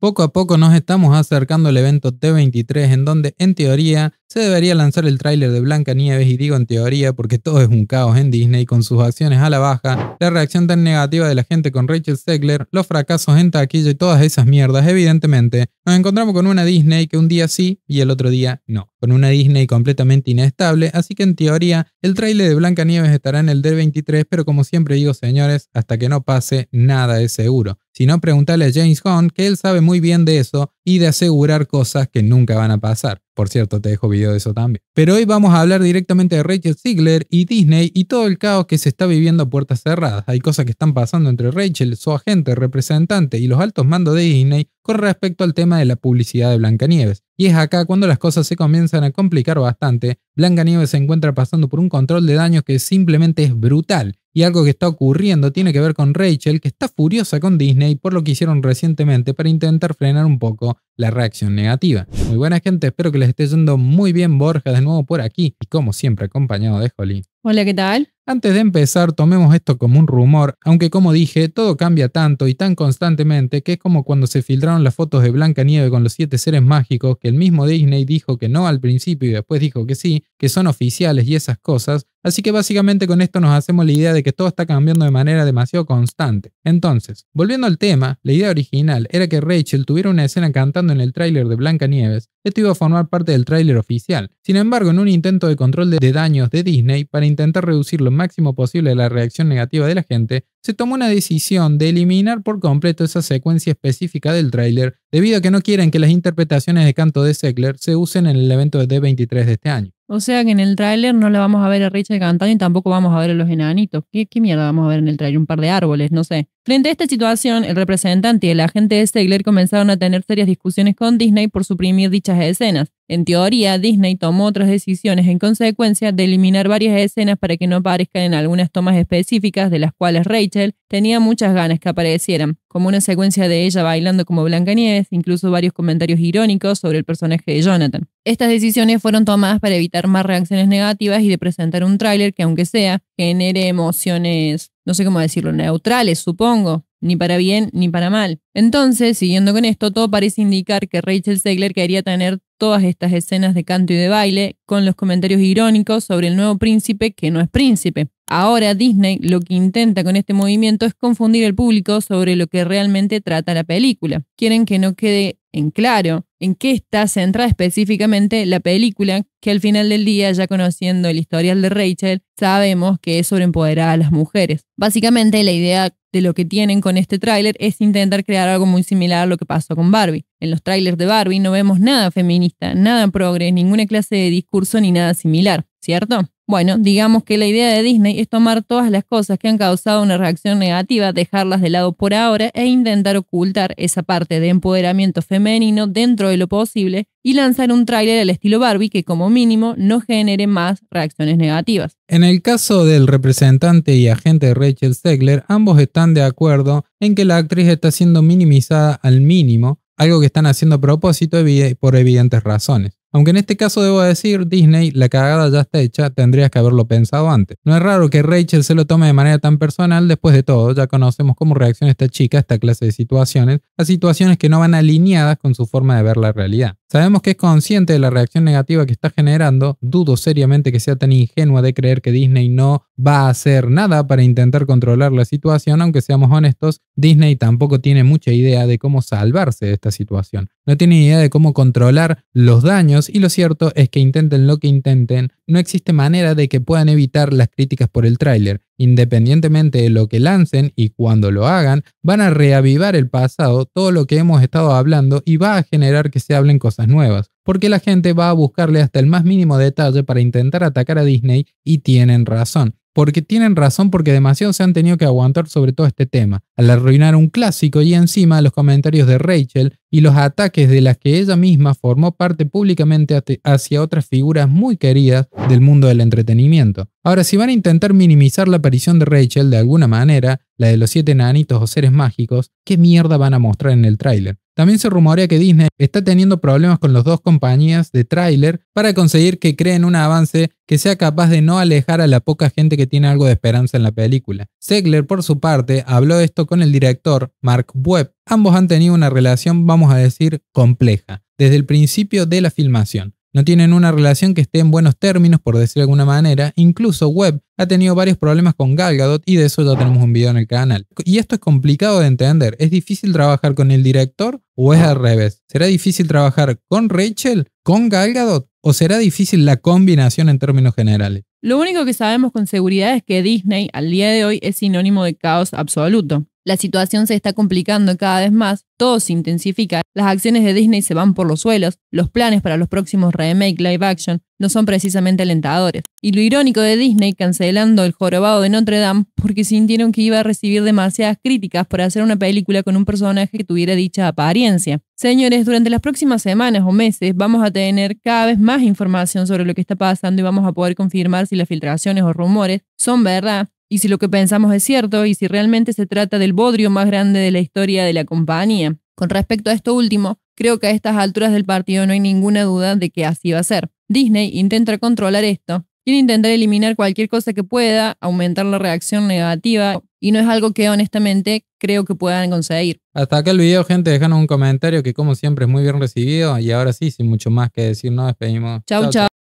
Poco a poco nos estamos acercando al evento T23 en donde en teoría se debería lanzar el tráiler de Blanca Nieves y digo en teoría porque todo es un caos en Disney con sus acciones a la baja, la reacción tan negativa de la gente con Rachel Segler, los fracasos en taquilla y todas esas mierdas, evidentemente, nos encontramos con una Disney que un día sí y el otro día no, con una Disney completamente inestable, así que en teoría el tráiler de Blanca Nieves estará en el D23, pero como siempre digo señores, hasta que no pase nada es seguro. Si no, preguntarle a James Hunt, que él sabe muy bien de eso y de asegurar cosas que nunca van a pasar. Por cierto, te dejo video de eso también. Pero hoy vamos a hablar directamente de Rachel Ziegler y Disney y todo el caos que se está viviendo a puertas cerradas. Hay cosas que están pasando entre Rachel, su agente, representante y los altos mandos de Disney con respecto al tema de la publicidad de Blancanieves. Y es acá cuando las cosas se comienzan a complicar bastante. Blancanieves se encuentra pasando por un control de daños que simplemente es brutal y algo que está ocurriendo tiene que ver con Rachel, que está furiosa con Disney por lo que hicieron recientemente para intentar frenar un poco la reacción negativa. Muy buena gente, espero que les esté yendo muy bien Borja de nuevo por aquí y como siempre acompañado de Holly. Hola, ¿qué tal? Antes de empezar, tomemos esto como un rumor, aunque como dije, todo cambia tanto y tan constantemente que es como cuando se filtraron las fotos de Blanca Nieve con los siete seres mágicos, que el mismo Disney dijo que no al principio y después dijo que sí, que son oficiales y esas cosas, Así que básicamente con esto nos hacemos la idea de que todo está cambiando de manera demasiado constante. Entonces, volviendo al tema, la idea original era que Rachel tuviera una escena cantando en el tráiler de Blanca Nieves, Esto iba a formar parte del tráiler oficial. Sin embargo, en un intento de control de daños de Disney para intentar reducir lo máximo posible la reacción negativa de la gente, se tomó una decisión de eliminar por completo esa secuencia específica del tráiler debido a que no quieren que las interpretaciones de canto de Segler se usen en el evento de D23 de este año. O sea que en el tráiler no le vamos a ver a Richard cantando y tampoco vamos a ver a los enanitos. ¿Qué, ¿Qué, mierda vamos a ver en el tráiler? Un par de árboles, no sé. Frente a esta situación, el representante y el agente de Segler comenzaron a tener serias discusiones con Disney por suprimir dichas escenas. En teoría, Disney tomó otras decisiones en consecuencia de eliminar varias escenas para que no aparezcan en algunas tomas específicas de las cuales Rachel tenía muchas ganas que aparecieran, como una secuencia de ella bailando como Blancanieves, incluso varios comentarios irónicos sobre el personaje de Jonathan. Estas decisiones fueron tomadas para evitar más reacciones negativas y de presentar un tráiler que, aunque sea, genere emociones no sé cómo decirlo, neutrales, supongo, ni para bien ni para mal. Entonces, siguiendo con esto, todo parece indicar que Rachel Segler quería tener todas estas escenas de canto y de baile con los comentarios irónicos sobre el nuevo príncipe que no es príncipe. Ahora Disney lo que intenta con este movimiento es confundir al público sobre lo que realmente trata la película. Quieren que no quede en claro en qué está centrada específicamente la película, que al final del día, ya conociendo el historial de Rachel, sabemos que es sobre empoderar a las mujeres. Básicamente la idea de lo que tienen con este tráiler es intentar crear algo muy similar a lo que pasó con Barbie. En los tráilers de Barbie no vemos nada feminista, nada progre, ninguna clase de discurso ni nada similar. ¿cierto? Bueno, digamos que la idea de Disney es tomar todas las cosas que han causado una reacción negativa, dejarlas de lado por ahora e intentar ocultar esa parte de empoderamiento femenino dentro de lo posible y lanzar un tráiler al estilo Barbie que como mínimo no genere más reacciones negativas. En el caso del representante y agente Rachel Segler, ambos están de acuerdo en que la actriz está siendo minimizada al mínimo, algo que están haciendo a propósito por evidentes razones. Aunque en este caso debo decir, Disney, la cagada ya está hecha, tendrías que haberlo pensado antes. No es raro que Rachel se lo tome de manera tan personal, después de todo, ya conocemos cómo reacciona esta chica a esta clase de situaciones, a situaciones que no van alineadas con su forma de ver la realidad. Sabemos que es consciente de la reacción negativa que está generando, dudo seriamente que sea tan ingenua de creer que Disney no va a hacer nada para intentar controlar la situación, aunque seamos honestos, Disney tampoco tiene mucha idea de cómo salvarse de esta situación. No tiene idea de cómo controlar los daños y lo cierto es que intenten lo que intenten, no existe manera de que puedan evitar las críticas por el tráiler. Independientemente de lo que lancen y cuando lo hagan, van a reavivar el pasado, todo lo que hemos estado hablando y va a generar que se hablen cosas nuevas, porque la gente va a buscarle hasta el más mínimo detalle para intentar atacar a Disney y tienen razón porque tienen razón porque demasiado se han tenido que aguantar sobre todo este tema, al arruinar un clásico y encima los comentarios de Rachel y los ataques de las que ella misma formó parte públicamente hacia otras figuras muy queridas del mundo del entretenimiento. Ahora, si van a intentar minimizar la aparición de Rachel de alguna manera, la de los siete nanitos o seres mágicos, ¿qué mierda van a mostrar en el tráiler? También se rumorea que Disney está teniendo problemas con las dos compañías de tráiler para conseguir que creen un avance que sea capaz de no alejar a la poca gente que tiene algo de esperanza en la película. Segler, por su parte, habló esto con el director Mark Webb, Ambos han tenido una relación, vamos a decir, compleja, desde el principio de la filmación. No tienen una relación que esté en buenos términos, por decir de alguna manera. Incluso Webb ha tenido varios problemas con Gal y de eso ya tenemos un video en el canal. Y esto es complicado de entender. ¿Es difícil trabajar con el director o es al revés? ¿Será difícil trabajar con Rachel, con Gal o será difícil la combinación en términos generales? Lo único que sabemos con seguridad es que Disney al día de hoy es sinónimo de caos absoluto. La situación se está complicando cada vez más, todo se intensifica, las acciones de Disney se van por los suelos, los planes para los próximos remake live action no son precisamente alentadores. Y lo irónico de Disney cancelando el jorobado de Notre Dame porque sintieron que iba a recibir demasiadas críticas por hacer una película con un personaje que tuviera dicha apariencia. Señores, durante las próximas semanas o meses vamos a tener cada vez más información sobre lo que está pasando y vamos a poder confirmar si las filtraciones o rumores son verdad y si lo que pensamos es cierto y si realmente se trata del bodrio más grande de la historia de la compañía. Con respecto a esto último, creo que a estas alturas del partido no hay ninguna duda de que así va a ser. Disney intenta controlar esto, quiere intentar eliminar cualquier cosa que pueda, aumentar la reacción negativa y no es algo que honestamente creo que puedan conseguir. Hasta acá el video, gente, dejan un comentario que como siempre es muy bien recibido y ahora sí, sin mucho más que decir, nos despedimos. chau. chau.